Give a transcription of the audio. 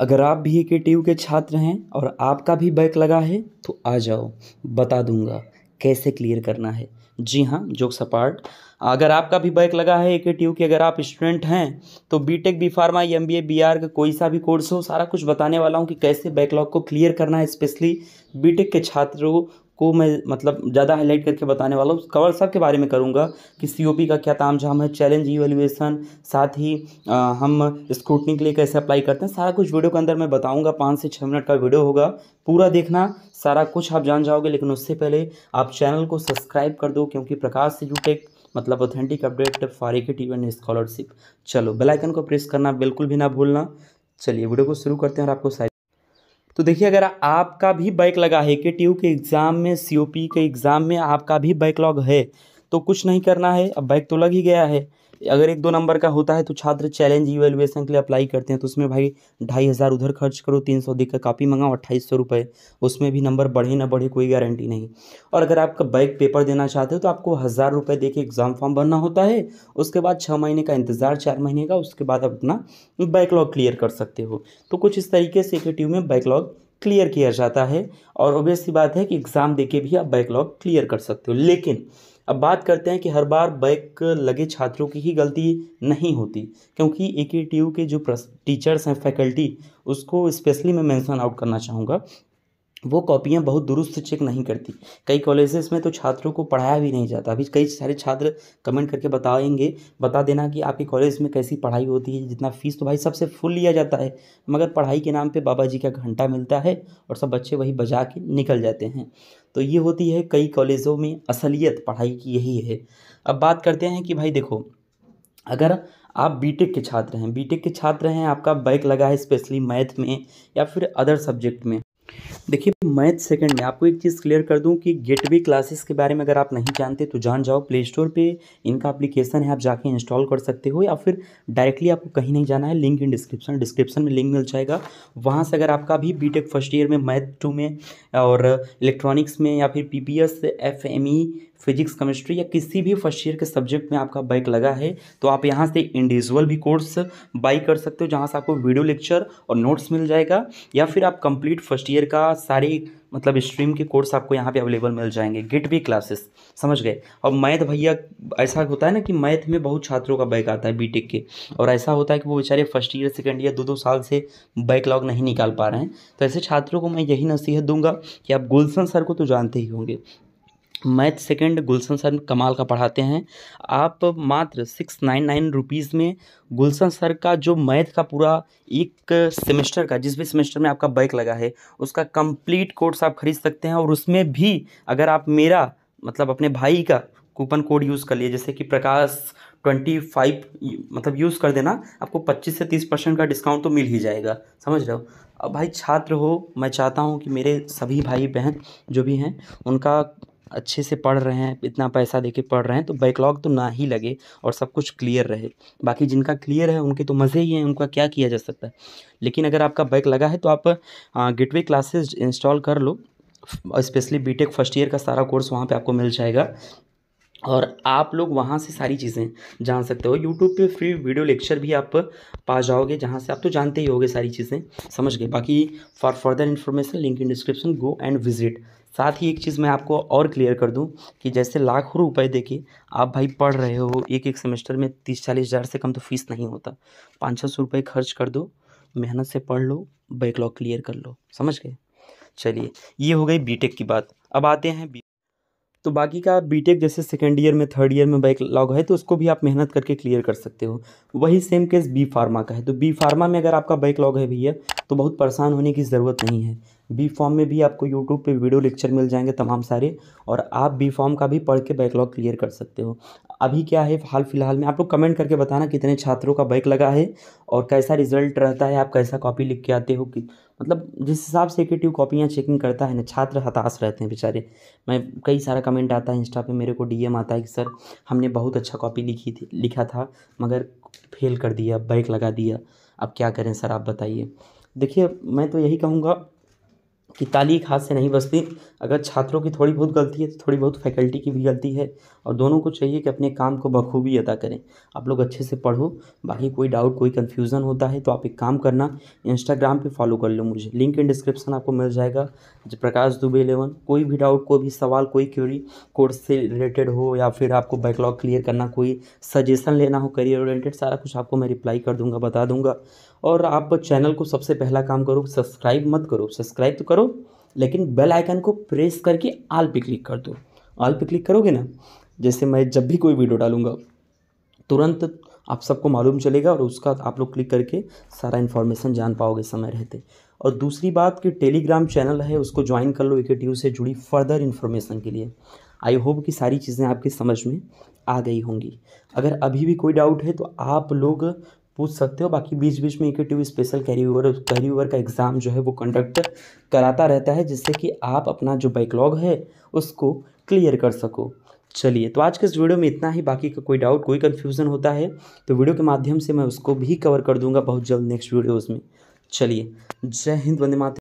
अगर आप भी के टी यू के छात्र हैं और आपका भी बैक लगा है तो आ जाओ बता दूंगा कैसे क्लियर करना है जी हाँ जोक्स सपाट अगर आपका भी बैक लगा है ए के टी यू अगर आप स्टूडेंट हैं तो B tech B pharma M B A B R का कोई सा भी कोर्स हो सारा कुछ बताने वाला हूँ कि कैसे बैकलॉग को क्लियर करना है स्पेशली बी टेक के छात्रों को मैं मतलब ज़्यादा हाईलाइट करके बताने वाला हूँ कवर सब के बारे में करूँगा कि सी का क्या ताम झाम है चैलेंज इवेल्युएसन साथ ही आ, हम स्क्रूटनी के लिए कैसे अप्लाई करते हैं सारा कुछ वीडियो के अंदर मैं बताऊँगा पाँच से छः मिनट का वीडियो होगा पूरा देखना सारा कुछ आप जान जाओगे लेकिन उससे पहले आप चैनल को सब्सक्राइब कर दो क्योंकि प्रकाश से जुटे मतलब ऑथेंटिक अपडेट फॉर एक इवन स्कॉलरशिप चलो बेल आइकन को प्रेस करना बिल्कुल भी ना भूलना चलिए वीडियो को शुरू करते हैं और आपको तो देखिए अगर आपका भी बैक लगा है के टी यू के एग्ज़ाम में सी ओ पी के एग्ज़ाम में आपका भी बैकलॉग है तो कुछ नहीं करना है अब बैक तो लग ही गया है अगर एक दो नंबर का होता है तो छात्र चैलेंज इवेलुएसन के लिए अप्लाई करते हैं तो उसमें भाई ढाई हज़ार उधर खर्च करो तीन सौ देकर कापी मंगाओ अट्ठाईस सौ रुपये उसमें भी नंबर बढ़े ना बढ़े कोई गारंटी नहीं और अगर आपका बैक पेपर देना चाहते हो तो आपको हज़ार रुपये दे के एग्ज़ाम फॉर्म भरना होता है उसके बाद छः महीने का इंतज़ार चार महीने का उसके बाद आप अपना बैकलॉग क्लियर कर सकते हो तो कुछ इस तरीके से एकेटिव में बैकलॉग क्लियर किया जाता है और ओबियस बात है कि एग्ज़ाम देके भी आप बैकलॉग क्लियर कर सकते हो लेकिन अब बात करते हैं कि हर बार बैक लगे छात्रों की ही गलती नहीं होती क्योंकि ए के टी यू के जो टीचर्स हैं फैकल्टी उसको स्पेशली मैं मेंशन आउट करना चाहूँगा वो कॉपियाँ बहुत दुरुस्त चेक नहीं करती कई कॉलेजेस में तो छात्रों को पढ़ाया भी नहीं जाता अभी कई सारे छात्र कमेंट करके बताएंगे बता देना कि आपके कॉलेज में कैसी पढ़ाई होती है जितना फ़ीस तो भाई सबसे फुल लिया जाता है मगर पढ़ाई के नाम पे बाबा जी का घंटा मिलता है और सब बच्चे वही बजा के निकल जाते हैं तो ये होती है कई कॉलेजों में असलियत पढ़ाई की यही है अब बात करते हैं कि भाई देखो अगर आप बीटेक के छात्र हैं बीटेक के छात्र हैं आपका बैक लगा है स्पेशली मैथ में या फिर अदर सब्जेक्ट में देखिए मैथ सेकंड में आपको एक चीज़ क्लियर कर दूं कि गेटवे क्लासेस के बारे में अगर आप नहीं जानते तो जान जाओ प्ले स्टोर पे इनका एप्लीकेशन है आप जाके इंस्टॉल कर सकते हो या फिर डायरेक्टली आपको कहीं नहीं जाना है लिंक इन डिस्क्रिप्शन डिस्क्रिप्शन में लिंक मिल जाएगा वहाँ से अगर आपका भी बीटेक फर्स्ट ईयर में मैथ टू में और इलेक्ट्रॉनिक्स में या फिर P P S F M E physics chemistry या किसी भी फर्स्ट ईयर के सब्जेक्ट में आपका बाइक लगा है तो आप यहाँ से इंडिविजुअल भी कोर्स बाई कर सकते हो जहाँ से आपको वीडियो लेक्चर और नोट्स मिल जाएगा या फिर आप कंप्लीट फर्स्ट ईयर का सारे मतलब स्ट्रीम के कोर्स आपको यहाँ पे अवेलेबल मिल जाएंगे गेट भी क्लासेस समझ गए और मैथ भैया ऐसा होता है ना कि मैथ में बहुत छात्रों का बैक आता है बीटेक के और ऐसा होता है कि वो बेचारे फर्स्ट ईयर सेकेंड ईयर दो दो साल से लॉग नहीं निकाल पा रहे हैं तो ऐसे छात्रों को मैं यही नसीहत दूंगा कि आप गुलशन सर को तो जानते ही होंगे मैथ सेकंड गुलशन सर कमाल का पढ़ाते हैं आप मात्र सिक्स नाइन नाइन रुपीज़ में गुलशन सर का जो मैथ का पूरा एक सेमेस्टर का जिस भी सेमेस्टर में आपका बैक लगा है उसका कंप्लीट कोर्स आप खरीद सकते हैं और उसमें भी अगर आप मेरा मतलब अपने भाई का कूपन कोड यूज़ कर लिए जैसे कि प्रकाश ट्वेंटी फाइव मतलब यूज़ कर देना आपको पच्चीस से तीस परसेंट का डिस्काउंट तो मिल ही जाएगा समझ रहे हो अब भाई छात्र हो मैं चाहता हूँ कि मेरे सभी भाई बहन जो भी हैं उनका अच्छे से पढ़ रहे हैं इतना पैसा दे के पढ़ रहे हैं तो बैकलॉग तो ना ही लगे और सब कुछ क्लियर रहे बाकी जिनका क्लियर है उनके तो मज़े ही हैं उनका क्या किया जा सकता है लेकिन अगर आपका बैक लगा है तो आप गेटवे क्लासेस इंस्टॉल कर लो स्पेशली बीटेक फर्स्ट ईयर का सारा कोर्स वहाँ पे आपको मिल जाएगा और आप लोग वहाँ से सारी चीज़ें जान सकते हो यूट्यूब पे फ्री वीडियो लेक्चर भी आप पा जाओगे जहाँ से आप तो जानते ही होगे सारी चीज़ें समझ गए बाकी for further information link in description go and visit साथ ही एक चीज़ मैं आपको और क्लियर कर दूं कि जैसे लाखों रुपए देके आप भाई पढ़ रहे हो एक एक सेमेस्टर में तीस चालीस हज़ार से कम तो फीस नहीं होता पाँच छः सौ रुपये खर्च कर दो मेहनत से पढ़ लो बैकलॉग क्लियर कर लो समझ गए चलिए ये हो गई बीटेक की बात अब आते हैं तो बाकी का बीटेक जैसे सेकेंड ईयर में थर्ड ईयर में बैकलॉग है तो उसको भी आप मेहनत करके क्लियर कर सकते हो वही सेम केस बी फार्मा का है तो बी फार्मा में अगर आपका बैकलॉग है भैया तो बहुत परेशान होने की ज़रूरत नहीं है बी फॉर्म में भी आपको यूट्यूब पे वीडियो लेक्चर मिल जाएंगे तमाम सारे और आप बी फॉर्म का भी पढ़ के बैकलॉग क्लियर कर सकते हो अभी क्या है हाल फिलहाल में आप लोग कमेंट करके बताना कितने छात्रों का बैक लगा है और कैसा रिजल्ट रहता है आप कैसा कॉपी लिख के आते हो कि मतलब जिस हिसाब से एकेटिव कॉपियाँ चेकिंग करता है ना छात्र हताश रहते हैं बेचारे मैं कई सारा कमेंट आता है इंस्टा पे मेरे को डीएम आता है कि सर हमने बहुत अच्छा कॉपी लिखी थी लिखा था मगर फेल कर दिया बैक लगा दिया अब क्या करें सर आप बताइए देखिए मैं तो यही कहूँगा कि ताली एक हाथ से नहीं बसती अगर छात्रों की थोड़ी बहुत गलती है तो थोड़ी बहुत फैकल्टी की भी गलती है और दोनों को चाहिए कि अपने काम को बखूबी अदा करें आप लोग अच्छे से पढ़ो बाकी कोई डाउट कोई कन्फ्यूज़न होता है तो आप एक काम करना इंस्टाग्राम पे फॉलो कर लो मुझे लिंक इन डिस्क्रिप्शन आपको मिल जाएगा प्रकाश दुबे इलेवन कोई भी डाउट कोई भी सवाल कोई क्यूरी कोर्स से रिलेटेड हो या फिर आपको बैकलॉग क्लियर करना कोई सजेशन लेना हो करियर ओरिएंटेड सारा कुछ आपको मैं रिप्लाई कर दूँगा बता दूँगा और आप चैनल को सबसे पहला काम करो सब्सक्राइब मत करो सब्सक्राइब तो करो लेकिन बेल आइकन को प्रेस करके आल पे क्लिक कर दो आल पे क्लिक करोगे ना जैसे मैं जब भी कोई वीडियो डालूँगा तुरंत आप सबको मालूम चलेगा और उसका आप लोग क्लिक करके सारा इन्फॉर्मेशन जान पाओगे समय रहते और दूसरी बात कि टेलीग्राम चैनल है उसको ज्वाइन कर लो इकेटिव से जुड़ी फर्दर इन्फॉर्मेशन के लिए आई होप कि सारी चीज़ें आपकी समझ में आ गई होंगी अगर अभी भी कोई डाउट है तो आप लोग पूछ सकते हो बाकी बीच बीच में equity special carry over carry over का एग्ज़ाम जो है वो कंडक्ट कराता रहता है जिससे कि आप अपना जो बैकलॉग है उसको क्लियर कर सको चलिए तो आज के इस वीडियो में इतना ही बाकी का कोई डाउट कोई कन्फ्यूज़न होता है तो वीडियो के माध्यम से मैं उसको भी कवर कर दूंगा बहुत जल्द नेक्स्ट वीडियोज़ में चलिए जय हिंद वंदे माता